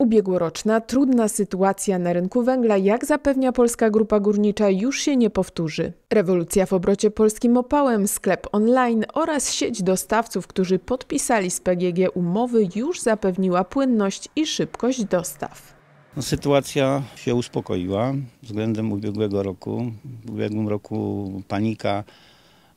Ubiegłoroczna trudna sytuacja na rynku węgla, jak zapewnia Polska Grupa Górnicza, już się nie powtórzy. Rewolucja w obrocie polskim opałem, sklep online oraz sieć dostawców, którzy podpisali z PGG umowy, już zapewniła płynność i szybkość dostaw. No, sytuacja się uspokoiła względem ubiegłego roku. W ubiegłym roku panika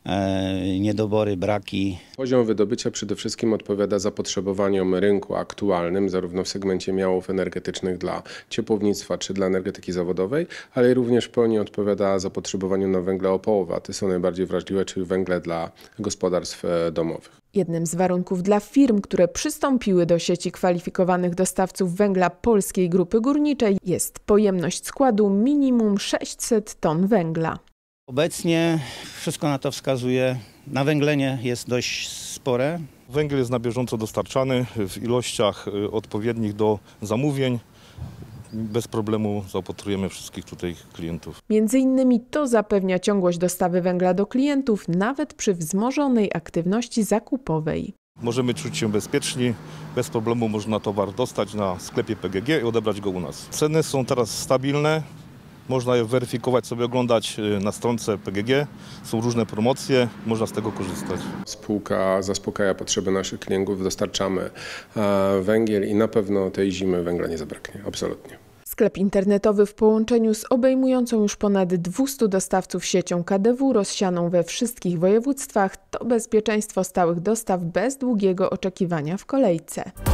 E, niedobory, braki. Poziom wydobycia przede wszystkim odpowiada zapotrzebowaniom rynku aktualnym, zarówno w segmencie miałów energetycznych dla ciepłownictwa czy dla energetyki zawodowej, ale również w pełni odpowiada zapotrzebowaniu na węgle o połowę, a te są najbardziej wrażliwe, czyli węgle dla gospodarstw e, domowych. Jednym z warunków dla firm, które przystąpiły do sieci kwalifikowanych dostawców węgla Polskiej Grupy Górniczej jest pojemność składu minimum 600 ton węgla. Obecnie wszystko na to wskazuje. Nawęglenie jest dość spore. Węgiel jest na bieżąco dostarczany w ilościach y, odpowiednich do zamówień bez problemu zaopatrujemy wszystkich tutaj klientów. Między innymi to zapewnia ciągłość dostawy węgla do klientów nawet przy wzmożonej aktywności zakupowej. Możemy czuć się bezpieczni, bez problemu można towar dostać na sklepie PGG i odebrać go u nas. Ceny są teraz stabilne, można je weryfikować, sobie oglądać y, na stronce PGG. Są różne promocje, można z tego korzystać. Spółka zaspokaja potrzeby naszych klientów, dostarczamy e, węgiel i na pewno tej zimy węgla nie zabraknie, absolutnie. Sklep internetowy w połączeniu z obejmującą już ponad 200 dostawców siecią KDW rozsianą we wszystkich województwach to bezpieczeństwo stałych dostaw bez długiego oczekiwania w kolejce.